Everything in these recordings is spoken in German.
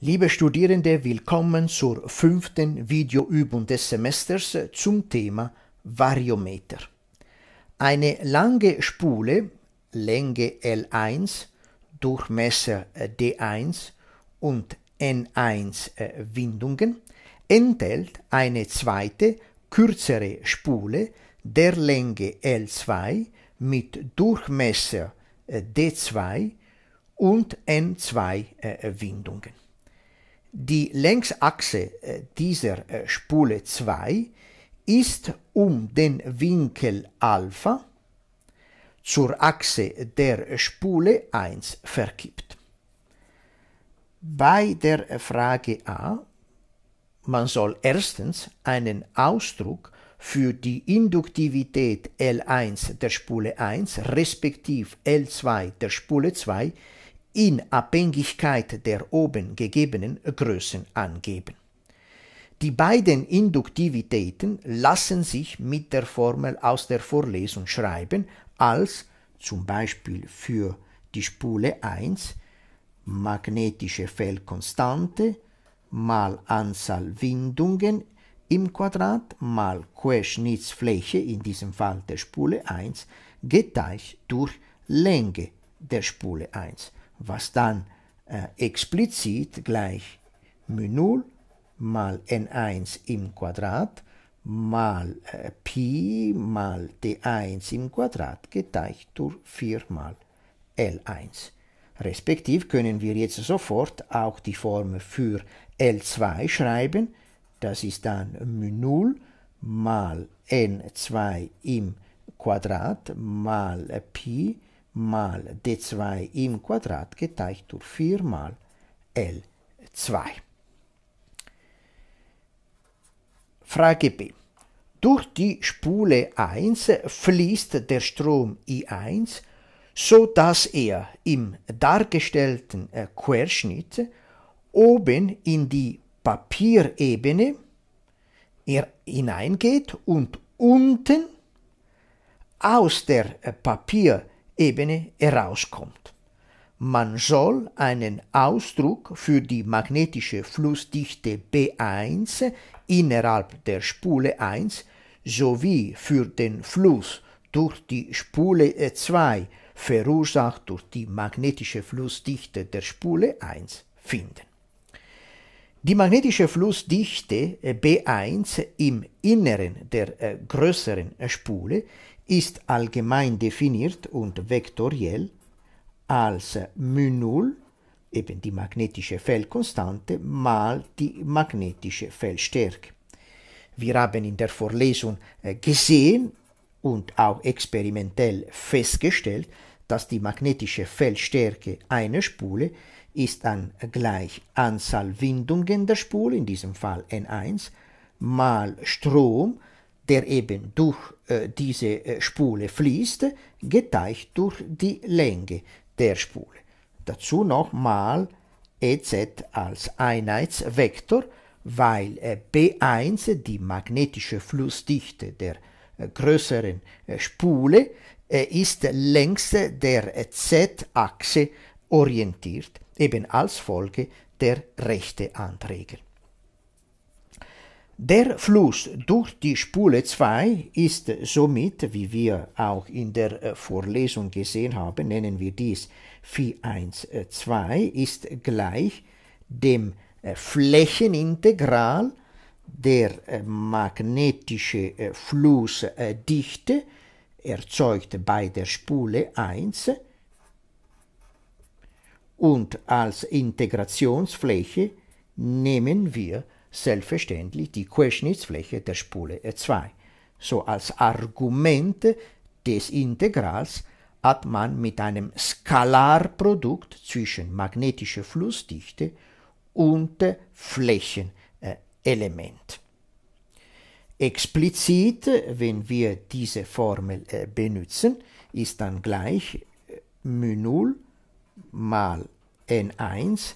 Liebe Studierende, willkommen zur fünften Videoübung des Semesters zum Thema Variometer. Eine lange Spule, Länge L1, Durchmesser äh, D1 und N1 äh, Windungen, enthält eine zweite, kürzere Spule der Länge L2 mit Durchmesser äh, D2 und N2 Windungen. Die Längsachse äh, dieser äh, Spule 2 ist um den Winkel Alpha zur Achse der Spule 1 verkippt. Bei der Frage A, man soll erstens einen Ausdruck für die Induktivität L1 der Spule 1 respektiv L2 der Spule 2 in Abhängigkeit der oben gegebenen Größen angeben. Die beiden Induktivitäten lassen sich mit der Formel aus der Vorlesung schreiben, als zum Beispiel für die Spule 1 magnetische Feldkonstante mal Anzahl Windungen im Quadrat mal Querschnittsfläche, in diesem Fall der Spule 1, geteilt durch Länge der Spule 1 was dann äh, explizit gleich μ0 mal n1 im Quadrat mal äh, Pi mal d 1 im Quadrat geteilt durch 4 mal L1. Respektiv können wir jetzt sofort auch die Formel für L2 schreiben. Das ist dann μ0 mal n2 im Quadrat mal äh, Pi mal d2 im Quadrat geteilt durch 4 mal L2. Frage B. Durch die Spule 1 fließt der Strom I1, so dass er im dargestellten äh, Querschnitt oben in die Papierebene hineingeht und unten aus der äh, Papierebene Ebene herauskommt. Man soll einen Ausdruck für die magnetische Flussdichte B1 innerhalb der Spule 1 sowie für den Fluss durch die Spule 2 verursacht durch die magnetische Flussdichte der Spule 1 finden. Die magnetische Flussdichte äh, B1 im Inneren der äh, größeren Spule ist allgemein definiert und vektoriell als μ0 eben die magnetische Feldkonstante mal die magnetische Feldstärke. Wir haben in der Vorlesung äh, gesehen und auch experimentell festgestellt, dass die magnetische Feldstärke einer Spule ist an gleich Anzahl Windungen der Spule, in diesem Fall N1, mal Strom der eben durch äh, diese äh, Spule fließt, geteilt durch die Länge der Spule. Dazu nochmal Ez als Einheitsvektor, weil äh, B1 die magnetische Flussdichte der größeren Spule ist längs der Z-Achse orientiert, eben als Folge der Anträge. Der Fluss durch die Spule 2 ist somit, wie wir auch in der äh, Vorlesung gesehen haben, nennen wir dies Phi 1, 2, ist gleich dem äh, Flächenintegral der äh, magnetische Flussdichte erzeugt bei der Spule 1 und als Integrationsfläche nehmen wir selbstverständlich die Querschnittsfläche der Spule R2. So als Argument des Integrals hat man mit einem Skalarprodukt zwischen magnetischer Flussdichte und Flächenelement. Explizit, wenn wir diese Formel äh, benutzen, ist dann gleich μ0 äh, mal n1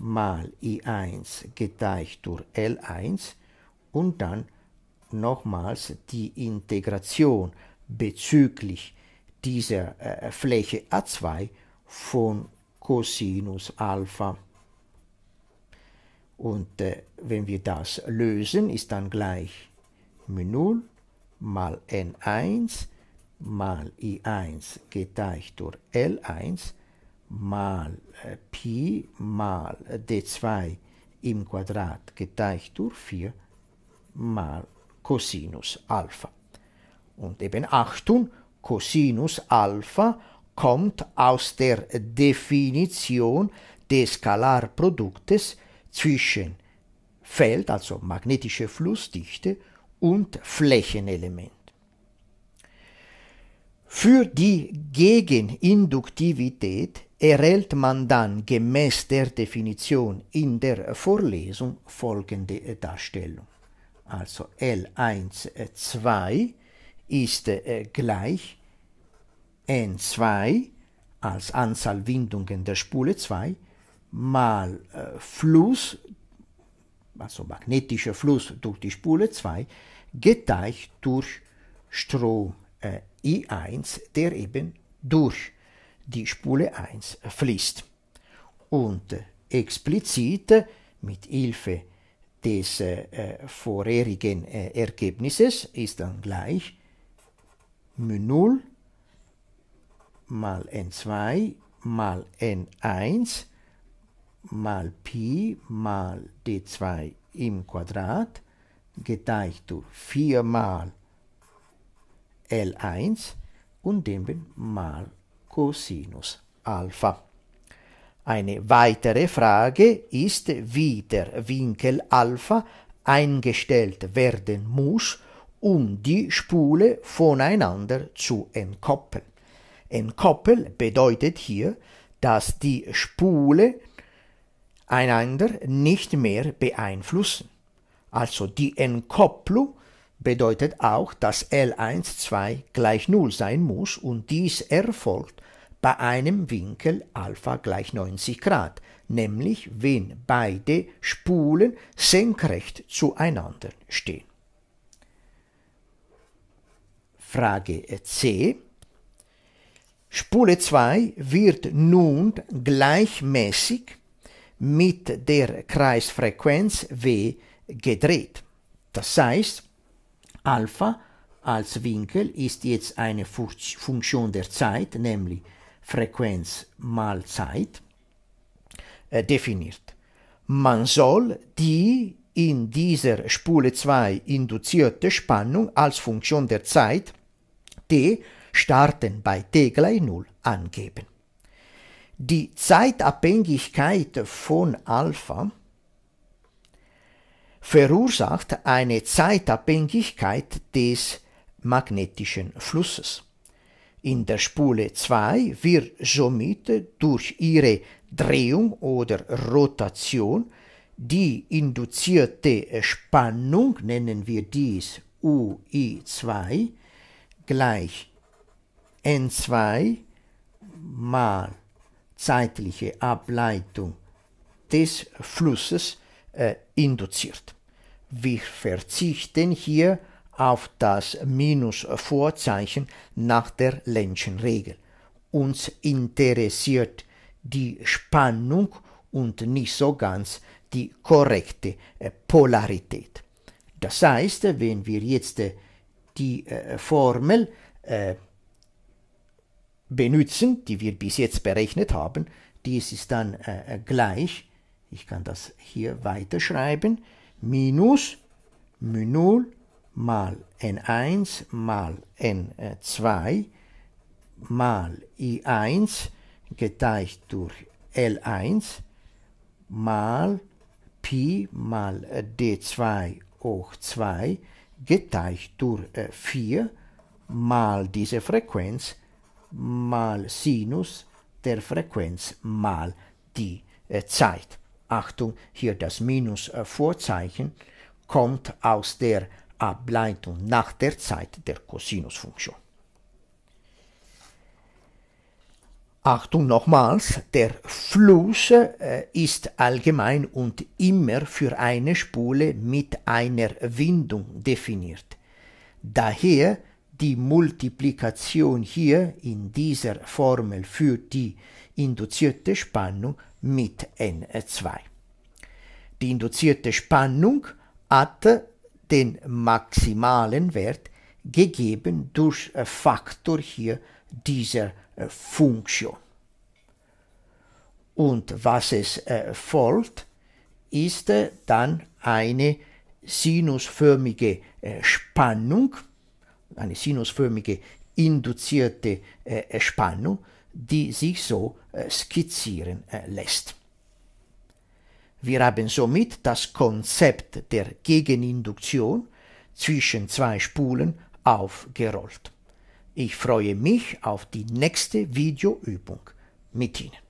mal i1 geteilt durch L1 und dann nochmals die Integration bezüglich dieser äh, Fläche A2 von Cosinus Alpha. Und äh, wenn wir das lösen, ist dann gleich μ0 mal n1 mal i1 geteilt durch L1 mal äh, Pi mal äh, d2 im Quadrat geteilt durch 4 mal Cosinus Alpha. Und eben Achtung, Cosinus Alpha kommt aus der Definition des Skalarproduktes zwischen Feld, also magnetische Flussdichte, und Flächenelement. Für die Gegeninduktivität erhält man dann gemäß der Definition in der Vorlesung folgende äh, Darstellung. Also L1,2 ist äh, gleich N2 als Anzahl Windungen der Spule 2 mal äh, Fluss, also magnetischer Fluss durch die Spule 2, geteilt durch Strom I1, der eben durch die Spule 1 fließt. Und explizit mit Hilfe des äh, vorherigen äh, Ergebnisses ist dann gleich μ0 mal n2 mal n1 mal Pi mal d2 im Quadrat geteilt durch 4 mal L1 und dem mal Cosinus Alpha. Eine weitere Frage ist, wie der Winkel Alpha eingestellt werden muss, um die Spule voneinander zu entkoppeln. Entkoppeln bedeutet hier, dass die Spule einander nicht mehr beeinflussen. Also die Entkopplung bedeutet auch, dass L12 gleich 0 sein muss und dies erfolgt bei einem Winkel Alpha gleich 90 Grad, nämlich wenn beide Spulen senkrecht zueinander stehen. Frage C. Spule 2 wird nun gleichmäßig mit der Kreisfrequenz W gedreht. Das heißt, Alpha als Winkel ist jetzt eine Funktion der Zeit, nämlich Frequenz mal Zeit, äh, definiert. Man soll die in dieser Spule 2 induzierte Spannung als Funktion der Zeit t starten bei t gleich 0 angeben. Die Zeitabhängigkeit von Alpha verursacht eine Zeitabhängigkeit des magnetischen Flusses. In der Spule 2 wird somit durch ihre Drehung oder Rotation die induzierte Spannung, nennen wir dies UI2, gleich N2 mal zeitliche Ableitung des Flusses äh, induziert. Wir verzichten hier auf das Minusvorzeichen nach der Lenschen Regel. Uns interessiert die Spannung und nicht so ganz die korrekte äh, Polarität. Das heißt, wenn wir jetzt äh, die äh, Formel benutzen, die wir bis jetzt berechnet haben, dies ist dann gleich, ich kann das hier weiterschreiben, minus μ0 mal n1 mal n2 äh, mal i1 geteilt durch l1 mal Pi mal äh, d2 hoch 2 geteilt durch 4 äh, mal diese Frequenz mal Sinus der Frequenz mal die Zeit. Achtung, hier das Minus-Vorzeichen äh, kommt aus der Ableitung nach der Zeit der Cosinusfunktion. Achtung nochmals, der Fluss äh, ist allgemein und immer für eine Spule mit einer Windung definiert. Daher die Multiplikation hier in dieser Formel für die induzierte Spannung mit n 2 Die induzierte Spannung hat den maximalen Wert gegeben durch Faktor hier dieser äh, Funktion. Und was es äh, folgt, ist äh, dann eine sinusförmige Spannung, eine sinusförmige induzierte Spannung, die sich so äh, skizzieren äh, lässt. Wir haben somit das Konzept der Gegeninduktion zwischen zwei Spulen aufgerollt. Ich freue mich auf die nächste Videoübung mit Ihnen.